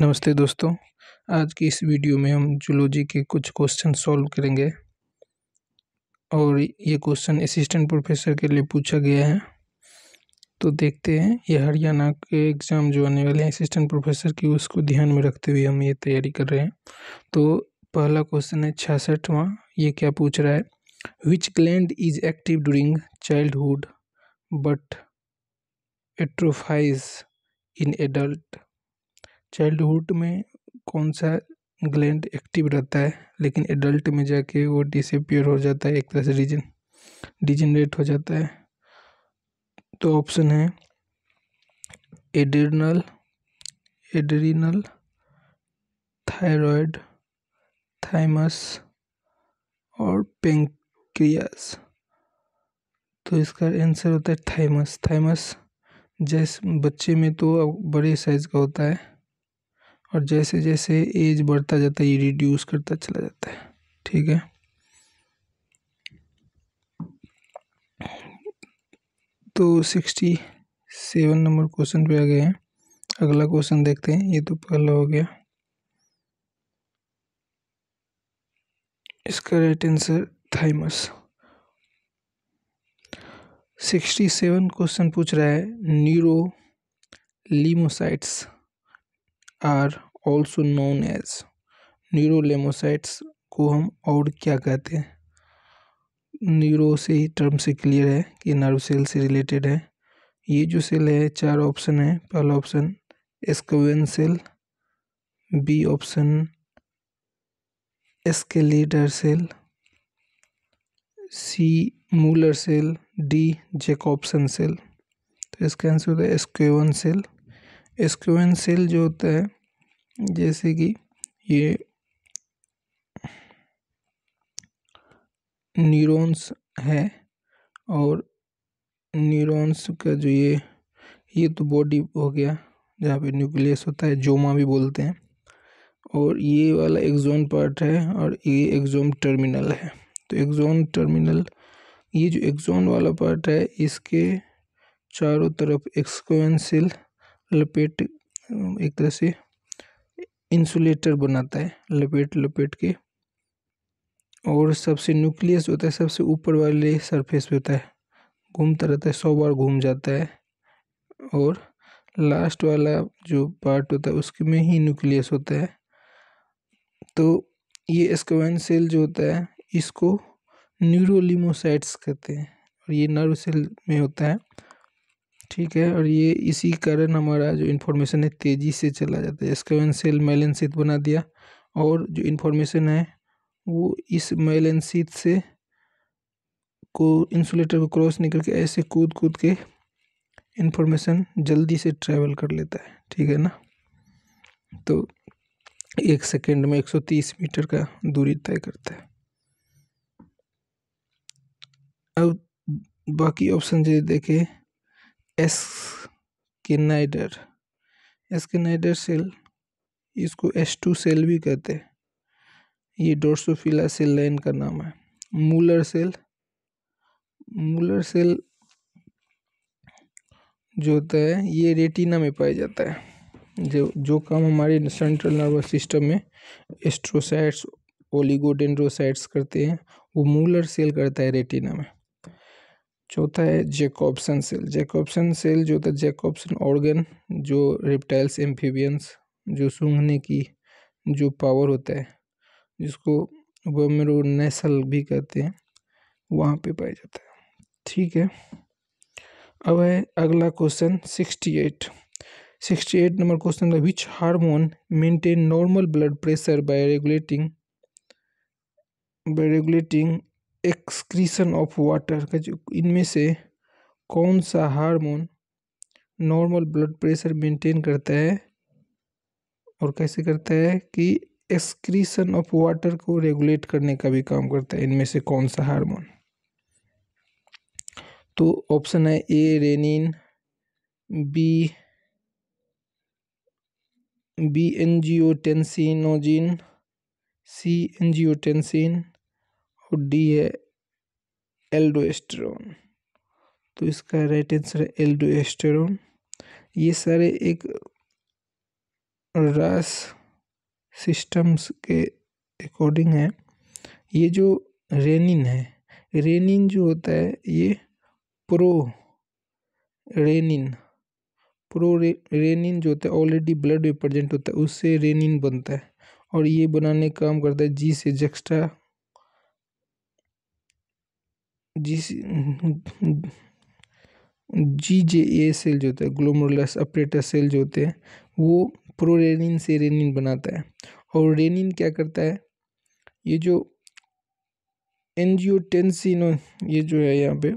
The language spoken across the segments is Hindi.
नमस्ते दोस्तों आज की इस वीडियो में हम जूलॉजी के कुछ क्वेश्चन सॉल्व करेंगे और ये क्वेश्चन असिस्टेंट प्रोफेसर के लिए पूछा गया है तो देखते हैं ये हरियाणा के एग्ज़ाम जो आने वाले हैं असिस्टेंट प्रोफेसर की उसको ध्यान में रखते हुए हम ये तैयारी कर रहे हैं तो पहला क्वेश्चन है छियासठवा ये क्या पूछ रहा है which gland is active during childhood but atrophies in adult childhood में कौन सा ग्लैंड एक्टिव रहता है लेकिन एडल्ट में जाके वो डिसअपियर हो जाता है एक तरह से रीजन डिजनरेट हो जाता है तो ऑप्शन है एडरनल एडरिनल थायराइड थाइमस और पेंक्रियास तो इसका आंसर होता है थाइमस थाइमस जैसे बच्चे में तो बड़े साइज़ का होता है और जैसे जैसे एज बढ़ता जाता है ये रिड्यूस करता चला जाता है ठीक है तो सिक्सटी सेवन नंबर क्वेश्चन पे आ गए हैं अगला क्वेश्चन देखते हैं ये तो पहला हो गया इसका right answer thymus sixty seven question पूछ रहा है neurolemmocytes are also known as neurolemmocytes को हम और क्या कहते हैं न्यूरो से ही टर्म से क्लियर है कि नर्व सेल से रिलेटेड है ये जो सेल है चार ऑप्शन है पहला option Schwann cell B option escalator cell C Muller cell D Jacobson cell तो इसका आंसर होता है एस्क्यूवन सेल एस्क्यूवन सेल जो होता है जैसे कि ये न्यूरॉन्स है और न्यूरॉन्स का जो ये ये तो बॉडी हो गया जहाँ पे न्यूक्लियस होता है जोमा भी बोलते हैं और ये वाला एक्जोन पार्ट है और ये एक्जोम टर्मिनल है तो एक्जोन टर्मिनल ये जो एक्जोन वाला पार्ट है इसके चारों तरफ एक्सकोवेंसिल लपेट एक तरह से इंसुलेटर बनाता है लपेट लपेट के और सबसे न्यूक्लियस होता है सबसे ऊपर वाले सरफेस पे होता है घूमता रहता है सौ बार घूम जाता है और लास्ट वाला जो पार्ट होता है उसके में ही न्यूक्लियस होता है तो ये स्क्वाइन सेल जो होता है इसको न्यूरोलिमोसाइट्स कहते हैं और ये नर्व सेल में होता है ठीक है और ये इसी कारण हमारा जो इन्फॉर्मेशन है तेज़ी से चला जाता है इसका सेल मैलेंसित बना दिया और जो इन्फॉर्मेशन है वो इस मैलेंसित से को इंसुलेटर को क्रॉस नहीं करके ऐसे कूद कूद के इन्फॉर्मेशन जल्दी से ट्रैवल कर लेता है ठीक है ना तो एक सेकेंड में एक सौ तीस मीटर का दूरी तय करता है अब बाकी ऑप्शन जो देखें एस एस एस्किनाइडर सेल इसको एस टू सेल भी कहते हैं ये डोर्सोफिला सेल लाइन का नाम है मूलर सेल मूलर सेल जो होता है ये रेटिना में पाया जाता है जो जो काम हमारे सेंट्रल नर्वस सिस्टम में एस्ट्रोसाइट्स ओलिगोडेंड्रोसाइट्स करते हैं वो मूलर सेल करता है रेटिना में चौथा है जैकॉब्सन सेल जैकॉब्सन सेल जो था जेकॉप्सन ऑर्गन जो रिप्टाइल्स एम्फीबियंस जो सूंघने की जो पावर होता है जिसको वमेरो नेसल भी कहते हैं वहाँ पे पाया जाता है ठीक है अब है अगला question sixty eight sixty eight number question है which hormone maintain normal blood pressure by regulating by regulating excretion of water का जो इनमें से कौन सा hormone normal blood pressure maintain करता है और कैसे करता है कि एक्सक्रीसन ऑफ वाटर को रेगुलेट करने का भी काम करता है इनमें से कौन सा हार्मोन तो ऑप्शन है A renin B B angiotensinogen C angiotensin और डी है एल्डोस्टेरोन तो इसका राइट आंसर है एल्डोस्टेरोन ये सारे एक रास सिस्टम्स के अकॉर्डिंग है ये जो रेनिन है रेनिन जो होता है ये प्रो रेनिन प्रो रे, रेनिन जो होता है ऑलरेडी ब्लड में प्रेजेंट होता है उससे रेनिन बनता है और ये बनाने काम करता है जी से जक्स्टा जिस जी जे ए सेल जो होता है ग्लोमोरलस अपरेटर सेल जो होते हैं वो प्रोरेनिन से रेनिन बनाता है और रेनिन क्या करता है ये जो एनजियोटेंसिनो ये जो है यहाँ पे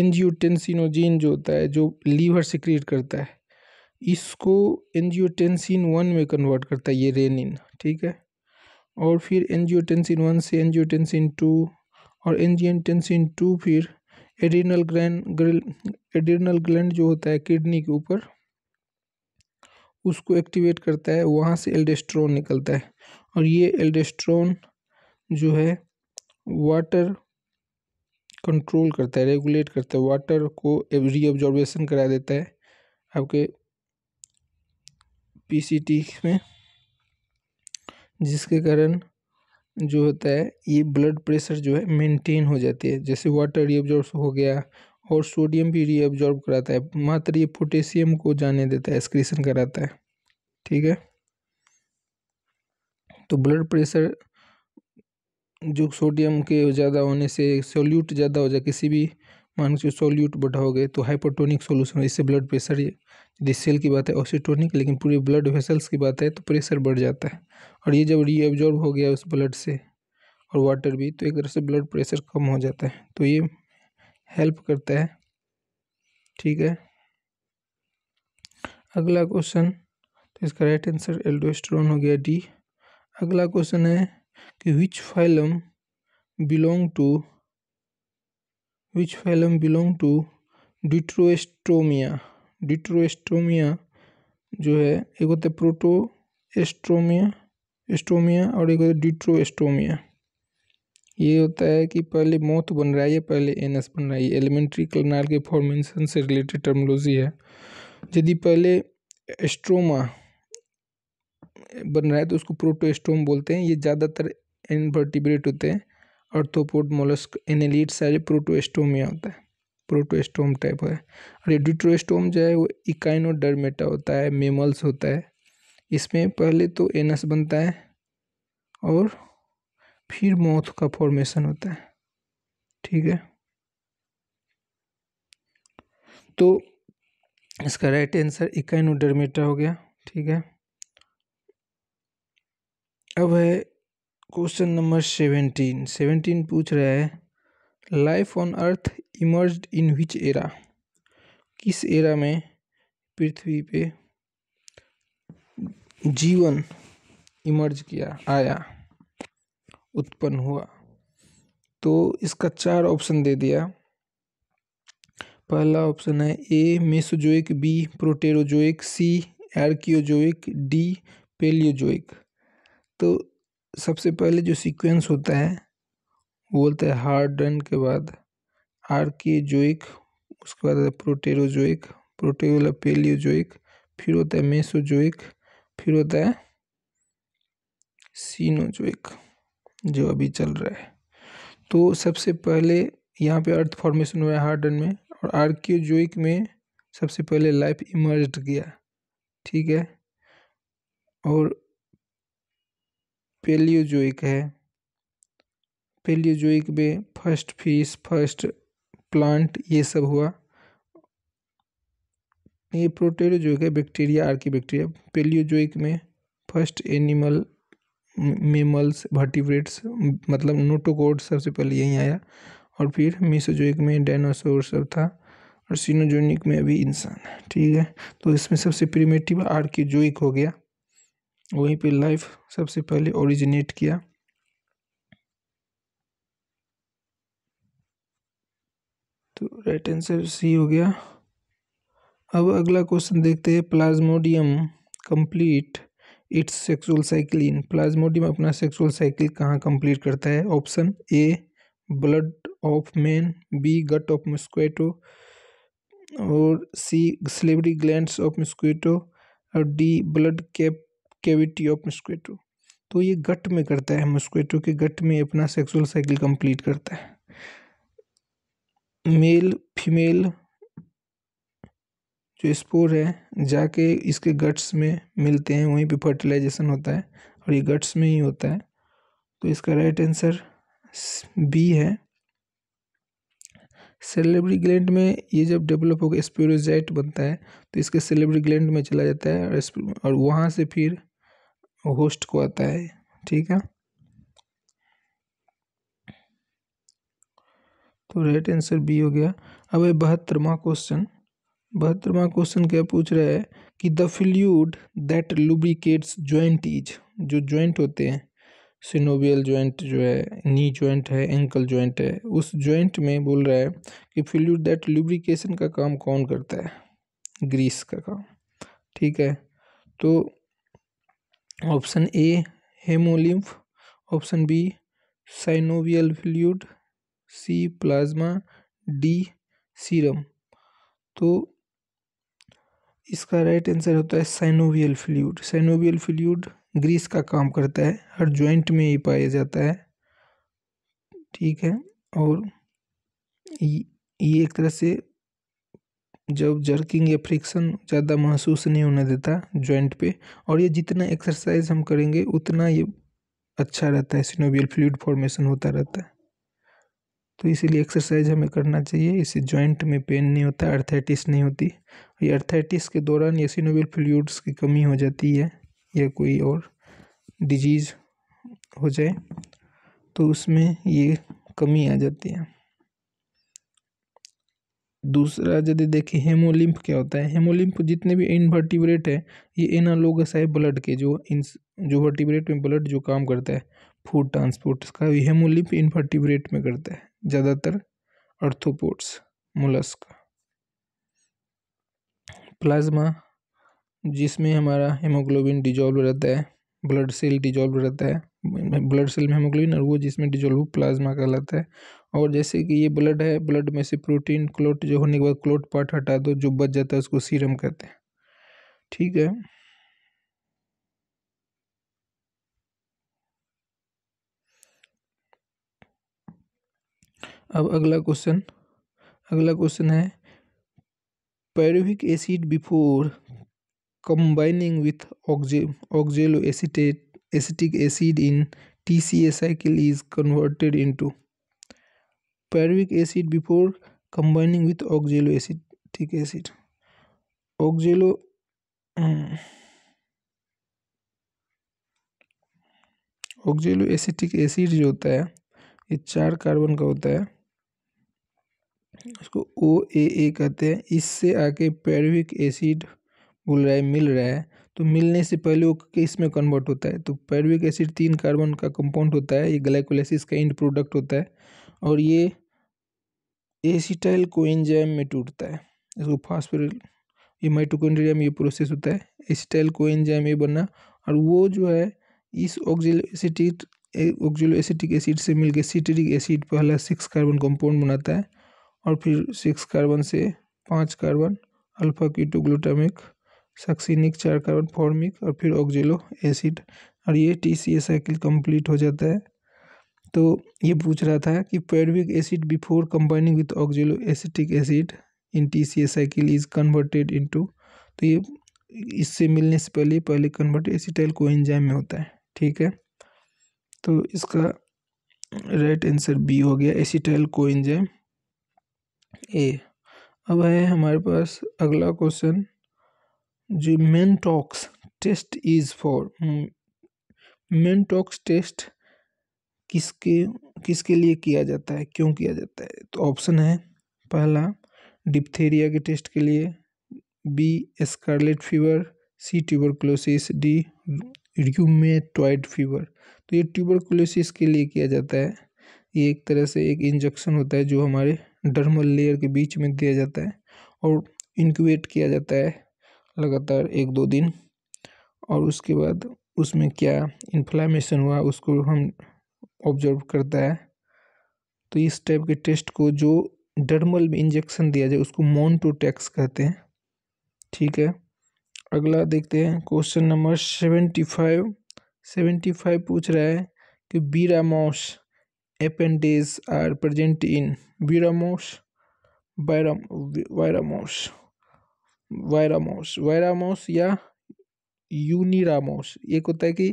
एनजियोटेंसिनोजीन जो होता है जो लीवर से क्रिएट करता है इसको एनजियोटेंसिन वन में कन्वर्ट करता है ये रेनिन ठीक है और फिर एनजियोटेंसिन वन से एनजियोटेंसिन टू और एंजियोटेंसिन टू फिर एडिनल ग्रैंड एडिनल ग्लैंड जो होता है किडनी के ऊपर उसको एक्टिवेट करता है वहाँ से एल्डेस्ट्रॉन निकलता है और ये एल्डेस्ट्रॉन जो है वाटर कंट्रोल करता है रेगुलेट करता है वाटर को रीअब्जॉर्बेशन करा देता है आपके पीसीटी में जिसके कारण जो होता है ये ब्लड प्रेशर जो है मेंटेन हो जाती है जैसे वाटर रीअब्जॉर्ब हो गया और सोडियम भी रीअब्जॉर्ब कराता है मात्र ये पोटेशियम को जाने देता है एक्सक्रीशन कराता है ठीक है तो ब्लड प्रेशर जो सोडियम के ज़्यादा होने से सोल्यूट ज़्यादा हो जाए किसी भी मान के सोल्यूट बढ़ाओगे तो हाइपोटोनिक सोल्यूशन इससे ब्लड प्रेशर ये यदि सेल की बात है ऑसिटोनिक लेकिन पूरे ब्लड वेसल्स की बात है तो प्रेशर बढ़ जाता है और ये जब रीअब्जॉर्ब हो गया उस ब्लड से और वाटर भी तो एक तरह से ब्लड प्रेशर कम हो जाता है तो ये हेल्प करता है ठीक है अगला क्वेश्चन तो इसका राइट आंसर एल्डोस्ट्रॉन हो गया डी अगला क्वेश्चन है कि which phylum belong to which phylum belong to deuterostomia deuterostomia जो है एक होता है एस्ट्रोमिया एस्ट्रोमिया और एक होता है डिट्रोस्टोमिया ये होता है कि पहले मौत बन रहा है या पहले एनएस बन रहा है ये एलिमेंट्री क्लनाल के फॉर्मेशन से रिलेटेड टर्मोलॉजी है यदि पहले एस्ट्रोमा बन रहा है तो उसको प्रोटोस्टोम बोलते हैं ये ज़्यादातर इनवर्टिब्रेट होते हैं अर्थोपोड मोलस्क एनेलिट सारे प्रोटोस्टोमिया होता है प्रोटोस्टोम टाइप है और एडिट्रोस्टोम जो है वो इकाइनोडर्मेटा होता है मेमल्स होता है इसमें पहले तो एनस बनता है और फिर मौत का फॉर्मेशन होता है ठीक है तो इसका राइट आंसर इकाइनोडर्मेटा हो गया ठीक है अब है क्वेश्चन नंबर सेवेंटीन सेवेंटीन पूछ रहा है life on earth emerge in which era किस एरा में पृथ्वी पे जीवन इमर्ज किया आया उत्पन्न हुआ तो इसका चार ऑप्शन दे दिया पहला ऑप्शन है A Mesozoic B Proterozoic C Archaeozoic D Palaeozoic तो सबसे पहले जो सीक्वेंस होता है बोलते हैं हार्डन के बाद आर्कीजोइक उसके बाद प्रोटेरोजोइक प्रोटेरोला पेलियोजोइक फिर होता है मेसोजोइक फिर होता है सीनोजोइक जो अभी चल रहा है तो सबसे पहले यहाँ पे अर्थ फॉर्मेशन हुआ है हार्डन में और आर्कियोजोइक में सबसे पहले लाइफ इमर्ज किया ठीक है और पेलियोजोइक है पेलियोज़ोइक में फर्स्ट फिश फर्स्ट प्लांट ये सब हुआ ये जो है bacteria archaebacteria Palaeozoic में फर्स्ट एनिमल मेमल्स भर्टिब्रेट्स मतलब नोटोकोड सबसे पहले यहीं आया और फिर मिसोजोइक में डायनासोर सब था और सीनोजोनिक में अभी इंसान है ठीक है तो इसमें सबसे प्रीमेटिव आर्किजोइक हो गया वहीं पे लाइफ सबसे पहले ओरिजिनेट किया तो राइट आंसर सी हो गया अब अगला क्वेश्चन देखते हैं Plasmodium complete its sexual cycle in Plasmodium अपना सेक्सुअल साइकिल कहाँ कंप्लीट करता है option A blood of man B gut of mosquito और C salivary glands of mosquito और D blood cap cavity of mosquito तो ये गट में करता है मस्क्वेटो के गट में अपना सेक्सुअल साइकिल कंप्लीट करता है मेल फीमेल जो स्पोर है जाके इसके गट्स में मिलते हैं वहीं पे फर्टिलाइजेशन होता है और ये गट्स में ही होता है तो इसका राइट आंसर बी है सेलेब्री ग्लैंड में ये जब डेवलप होकर स्पोरोजाइट बनता है तो इसके सेलेब्री ग्लैंड में चला जाता है और वहाँ से फिर होस्ट को आता है ठीक है तो राइट आंसर बी हो गया अब है बहत्तरवा क्वेश्चन बहत्तरवा क्वेश्चन क्या पूछ रहा है कि the fluid that lubricates joint is जो जॉइंट होते हैं सिनोवियल जॉइंट जो है नी ज्वाइंट है एंकल जॉइंट है उस जॉइंट में बोल रहा है कि फ्लूड दैट लुब्रिकेशन का काम कौन करता है ग्रीस का काम ठीक है तो option A haemolymph option B synovial fluid C plasma D serum तो इसका राइट आंसर होता है synovial fluid synovial fluid grease का काम करता है हर जॉइंट में ही पाया जाता है ठीक है और ये एक तरह से जब जर्किंग या फ्रिक्शन ज़्यादा महसूस नहीं होने देता जॉइंट पे और ये जितना एक्सरसाइज हम करेंगे उतना ये अच्छा रहता है सिनोवियल फ्लूड फॉर्मेशन होता रहता है तो इसीलिए एक्सरसाइज हमें करना चाहिए इससे जॉइंट में पेन नहीं होता अर्थाइटिस नहीं होती ये अर्थाइटिस के दौरान सीनोबल फ्लूड्स की कमी हो जाती है या कोई और डिजीज़ हो जाए तो उसमें ये कमी आ जाती है दूसरा यदि देखिए हेमोलिम्फ क्या होता है हेमोलिम्फ जितने भी इनवर्टिब्रेट है ये एनालोगस है ब्लड के जो इन जो वर्टिब्रेट में ब्लड जो काम करता है फूड ट्रांसपोर्ट का हेमोलिम्फ इनवर्टिब्रेट में करता है ज़्यादातर अर्थोपोड्स मुलस्क प्लाज्मा जिसमें हमारा हेमोग्लोबिन डिजॉल्व रहता है ब्लड सेल डिजॉल्व रहता है ब्लड सेल में हीमोग्लोबिन और वो जिसमें डिजॉल्व प्लाज्मा कहलाता है और जैसे कि ये ब्लड है ब्लड में से प्रोटीन क्लोट जो होने के बाद क्लोट पार्ट हटा दो जो बच जाता है उसको सीरम कहते हैं ठीक है अब अगला क्वेश्चन अगला क्वेश्चन है pyruvic acid before combining with oxa oxalo acetate acetic acid in T C A cycle is converted into pyruvic acid before combining with oxalo acetic acid oxalo oxalo acetic acid जो होता है ये चार कार्बन का होता है उसको ओ ए ए कहते हैं इससे आके पैरविक एसिड बोल रहा है मिल रहा है तो मिलने से पहले वो इसमें कन्वर्ट होता है तो पैरविक एसिड तीन कार्बन का कंपाउंड होता है ये ग्लाइकोलाइसिस का एंड प्रोडक्ट होता है और ये एसिटाइल को एंजाइम में टूटता है इसको फास्फोर ये माइटोकोन्ड्रिया में ये प्रोसेस होता है एसिटाइल को एंजाइम ये बनना और वो जो है इस oxal acetic oxalo acetic acid से मिलकर सिट्रिक एसिड पहला सिक्स कार्बन कंपाउंड बनाता है और फिर सिक्स कार्बन से पाँच कार्बन अल्फा ग्लूटामिक सक्सिनिक चार कार्बन फॉर्मिक और फिर ऑक्जेलो एसिड और ये T C A cycle complete हो जाता है तो ये पूछ रहा था कि pyruvic acid before combining with oxalo acetic acid in T C A cycle is converted to तो ये इससे मिलने से पहले पहले कन्वर्ट एसिटाइल को एंजाइम में होता है ठीक है तो इसका राइट आंसर बी हो गया एसिटाइल को एंजाइम ए अब है हमारे पास अगला क्वेश्चन जो Mantoux test is for Mantoux test किसके किसके लिए किया जाता है क्यों किया जाता है तो ऑप्शन है पहला डिप्थेरिया के टेस्ट के लिए B scarlet fever C tuberculosis D rheumatoid fever तो ये ट्यूबरकुलोसिस के लिए किया जाता है ये एक तरह से एक इंजेक्शन होता है जो हमारे डर्मल लेयर के बीच में दिया जाता है और इनक्यूबेट किया जाता है लगातार एक दो दिन और उसके बाद उसमें क्या इन्फ्लामेशन हुआ उसको हम ऑब्जर्व करता है तो इस टाइप के टेस्ट को जो डर्मल में इंजेक्शन दिया जाए उसको मोन्टोटैक्स कहते हैं ठीक है अगला देखते हैं question number seventy five seventy five पूछ रहा है कि बीरा moss appendages are present in viramos, viram, viramos, viramos, viramos या यूनिरामोस एक होता है कि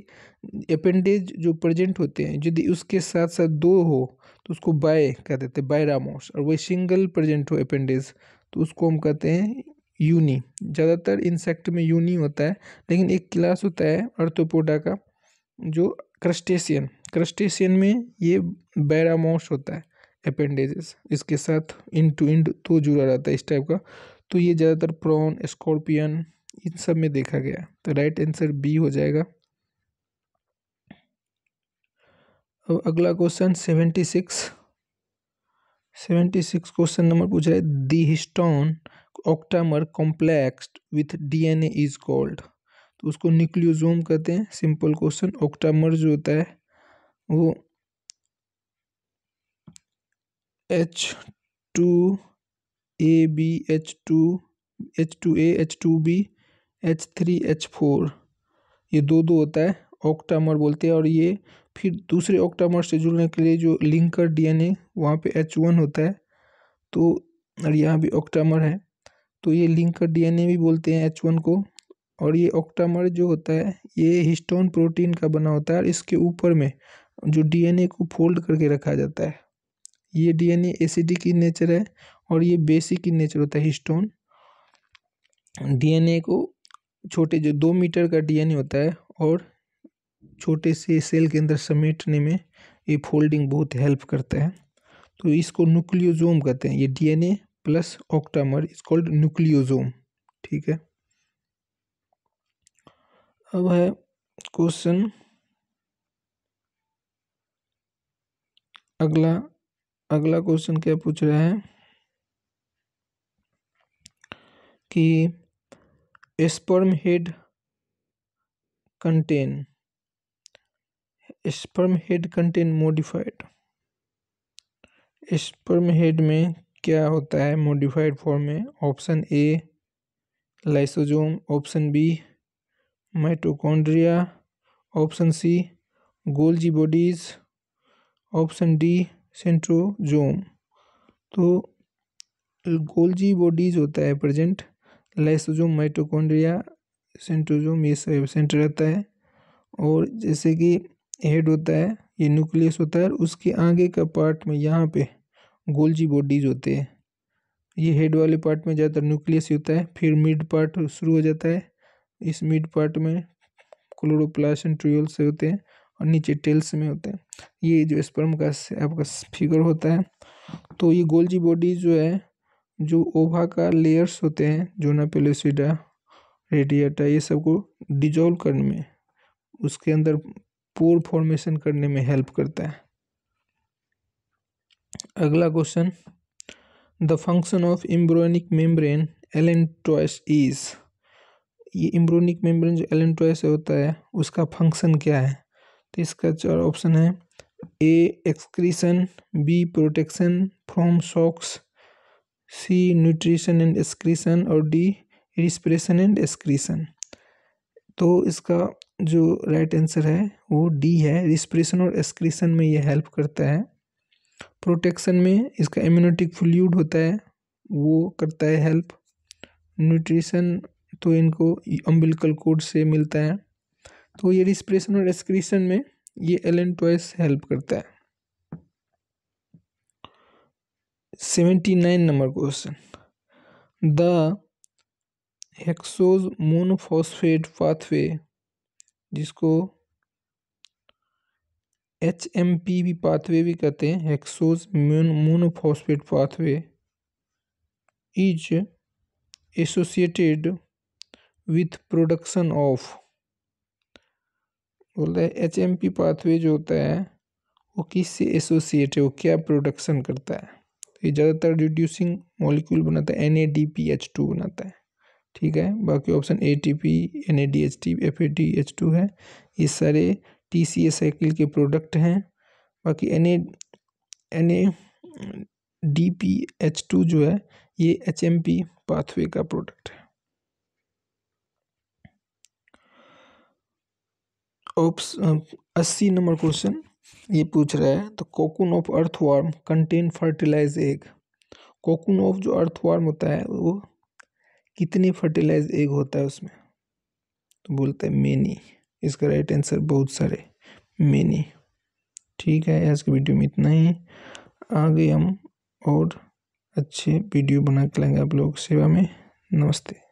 अपेंडेज जो प्रेजेंट होते हैं यदि उसके साथ साथ दो हो तो उसको बाय कह देते हैं बायरामोस और वही सिंगल प्रेजेंट हो अपेंडेज तो उसको हम कहते हैं यूनी ज़्यादातर इंसेक्ट में यूनी होता है लेकिन एक क्लास होता है अर्थोपोडा का जो क्रस्टेशियन क्रस्टेशियन में ये बैरामोस होता है अपेंडेजेस इसके साथ इंड टू इंड तो जुड़ा रहता है इस टाइप का तो ये ज़्यादातर प्रॉन स्कॉर्पियन इन सब में देखा गया तो राइट आंसर बी हो जाएगा अब अगला question seventy six seventy six question number पूछा है the histone octamer complex with DNA is called तो उसको न्यूक्लियोजोम कहते हैं सिंपल क्वेश्चन ऑक्टामर जो होता है वो H two A B H two H two A H two B H three H four ये दो दो होता है ऑक्टामर बोलते हैं और ये फिर दूसरे ऑक्टामर से जुड़ने के लिए जो लिंकर डीएनए वहाँ पे एच वन होता है तो और यहाँ भी ऑक्टामर है तो ये लिंकर डीएनए भी बोलते हैं एच वन को और ये ऑक्टामर जो होता है ये हिस्टोन प्रोटीन का बना होता है और इसके ऊपर में जो डी एन ए को फोल्ड करके रखा जाता है ये डी एन ए एसिडिक की नेचर है और ये बेसिक की नेचर होता है हिस्टोन डी एन ए को छोटे जो दो मीटर का डी एन ए होता है और छोटे से सेल के अंदर समेटने में ये फोल्डिंग बहुत हेल्प करता है तो इसको न्यूक्लियोजोम कहते हैं ये DNA plus octamer is called nucleosome ठीक है अब है क्वेश्चन अगला अगला क्वेश्चन क्या पूछ रहा है कि sperm head contain sperm head contain modified sperm head में क्या होता है मोडिफाइड फॉर्म में option A lysosome option B mitochondria option C Golgi bodies option D centrosome तो गोल्जी बॉडीज होता है प्रेजेंट लाइसोजोम माइटोकॉन्ड्रिया सेंट्रोजोम ये सब सेंट रहता है और जैसे कि हेड होता है ये न्यूक्लियस होता है और उसके आगे का पार्ट में यहाँ पे गोल्जी बॉडीज होते हैं ये हेड वाले पार्ट में ज़्यादातर न्यूक्लियस ही होता है फिर मिड पार्ट शुरू हो जाता है इस मिड पार्ट में क्लोरोप्लास्ट ट्रियल से होते हैं और नीचे टेल्स में होते हैं ये जो स्पर्म का आपका फिगर होता है तो ये गोल्जी बॉडी जो है जो ओभा का लेयर्स होते हैं जोना पेलोसिडा रेडिएटा ये सबको डिजोल्व करने में उसके अंदर पोर फॉर्मेशन करने में हेल्प करता है अगला question the function of embryonic membrane allantois is ये इम्ब्रोनिक मेम्ब्रेन जो एलेंटोस होता है उसका फंक्शन क्या है तो इसका चार ऑप्शन है A excretion B protection from shocks C nutrition and excretion और डी रिस्परेशन एंड एक्सक्रीशन तो इसका जो राइट right आंसर है वो डी है रिस्परेशन और एक्सक्रीशन में ये हेल्प करता है प्रोटेक्शन में इसका इम्यूनिटिक फ्लूड होता है वो करता है हेल्प न्यूट्रिशन तो इनको अम्बिलिकल कोड से मिलता है तो ये रिस्परेशन और एक्सक्रीशन में ये एन टॉयस हेल्प करता है सेवेंटी नाइन नंबर question the hexose monophosphate pathway जिसको एच एम पी भी पाथवे भी कहते हैं hexose monophosphate pathway is associated with production of बोलता हैं एच एम पी पाथवे जो होता है वो किस से एसोसिएट है वो क्या प्रोडक्शन करता है तो ये ज़्यादातर रिड्यूसिंग मॉलिक्यूल बनाता है N A D P H two बनाता है ठीक है बाकी option A T P N A D H T F A T H two है ये सारे टी सी ए साइकिल के प्रोडक्ट हैं बाकी N A N A D P H two जो है ये एच एम पी पाथवे का प्रोडक्ट है ओप्स um, अस्सी नंबर क्वेश्चन ये पूछ रहा है तो cocoon of earth earthworm contain fertilize egg cocoon of जो अर्थ वार्म होता है वो कितने फर्टिलाइज एग होता है उसमें तो बोलते हैं मेनी इसका राइट आंसर बहुत सारे मेनी ठीक है आज के वीडियो में इतना ही आगे हम और अच्छे वीडियो बना के लेंगे आप लोग सेवा में नमस्ते